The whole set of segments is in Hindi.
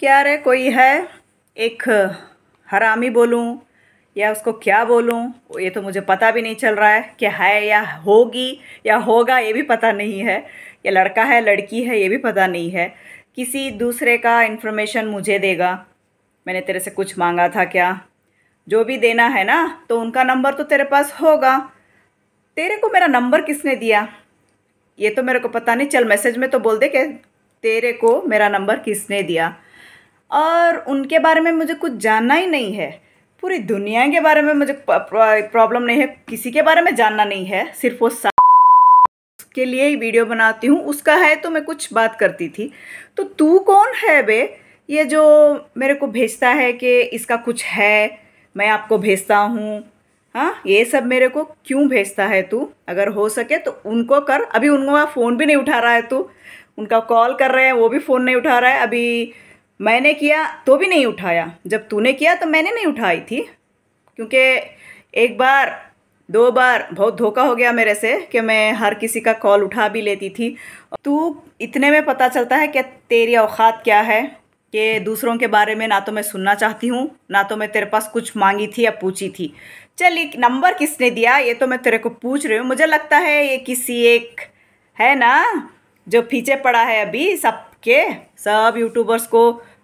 क्या रे कोई है एक हरामी बोलूँ या उसको क्या बोलूँ ये तो मुझे पता भी नहीं चल रहा है कि है या होगी या होगा ये भी पता नहीं है या लड़का है लड़की है ये भी पता नहीं है किसी दूसरे का इन्फॉर्मेशन मुझे देगा मैंने तेरे से कुछ मांगा था क्या जो भी देना है ना तो उनका नंबर तो तेरे पास होगा तेरे को मेरा नंबर किसने दिया ये तो मेरे को पता नहीं चल मैसेज में तो बोल दे के तेरे को मेरा नंबर किसने दिया और उनके बारे में मुझे कुछ जानना ही नहीं है पूरी दुनिया के बारे में मुझे प्रॉब्लम नहीं है किसी के बारे में जानना नहीं है सिर्फ वो के लिए ही वीडियो बनाती हूँ उसका है तो मैं कुछ बात करती थी तो तू कौन है बे ये जो मेरे को भेजता है कि इसका कुछ है मैं आपको भेजता हूँ हाँ ये सब मेरे को क्यों भेजता है तू अगर हो सके तो उनको कर अभी उनका फ़ोन भी नहीं उठा रहा है तू उनका कॉल कर रहे हैं वो भी फ़ोन नहीं उठा रहा है अभी मैंने किया तो भी नहीं उठाया जब तूने किया तो मैंने नहीं उठाई थी क्योंकि एक बार दो बार बहुत धोखा हो गया मेरे से कि मैं हर किसी का कॉल उठा भी लेती थी तू इतने में पता चलता है कि तेरी औकात क्या है कि दूसरों के बारे में ना तो मैं सुनना चाहती हूँ ना तो मैं तेरे पास कुछ मांगी थी या पूछी थी चल एक नंबर किसने दिया ये तो मैं तेरे को पूछ रही हूँ मुझे लगता है ये किसी एक है ना जो पीछे पड़ा है अभी सबके सब यूट्यूबर्स को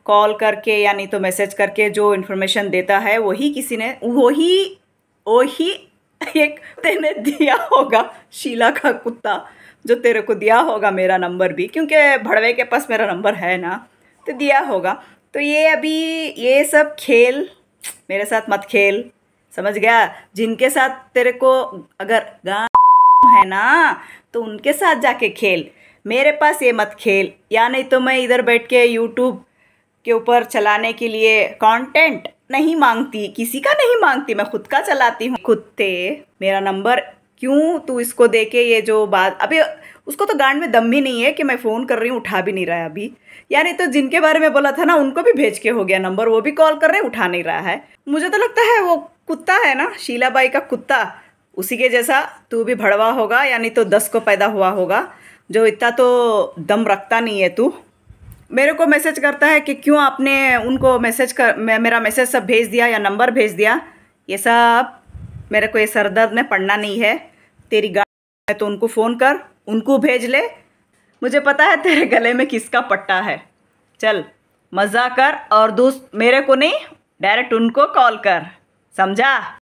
कॉल करके या नहीं तो मैसेज करके जो इन्फॉर्मेशन देता है वही किसी ने वही वही एक तेने दिया होगा शीला का कुत्ता जो तेरे को दिया होगा मेरा नंबर भी क्योंकि भड़वे के पास मेरा नंबर है ना तो दिया होगा तो ये अभी ये सब खेल मेरे साथ मत खेल समझ गया जिनके साथ तेरे को अगर है ना तो उनके साथ जाके खेल मेरे पास ये मत खेल या नहीं तो मैं इधर बैठ के यूट्यूब के ऊपर चलाने के लिए कंटेंट नहीं मांगती किसी का नहीं मांगती मैं खुद का चलाती हूँ कुत्ते मेरा नंबर क्यों तू इसको दे के ये जो बात अभी उसको तो गांड में दम भी नहीं है कि मैं फ़ोन कर रही हूँ उठा भी नहीं रहा है अभी यानी तो जिनके बारे में बोला था ना उनको भी भेज के हो गया नंबर वो भी कॉल कर रहे हैं उठा नहीं रहा है मुझे तो लगता है वो कुत्ता है ना शीला बाई का कुत्ता उसी के जैसा तू भी भड़वा होगा यानी तो दस को पैदा हुआ होगा जो इतना तो दम रखता नहीं है तू मेरे को मैसेज करता है कि क्यों आपने उनको मैसेज कर मेरा मैसेज सब भेज दिया या नंबर भेज दिया ये सब मेरे को ये सरदर्द में पढ़ना नहीं है तेरी गाड़ी है तो उनको फ़ोन कर उनको भेज ले मुझे पता है तेरे गले में किसका पट्टा है चल मज़ा कर और दोस्त मेरे को नहीं डायरेक्ट उनको कॉल कर समझा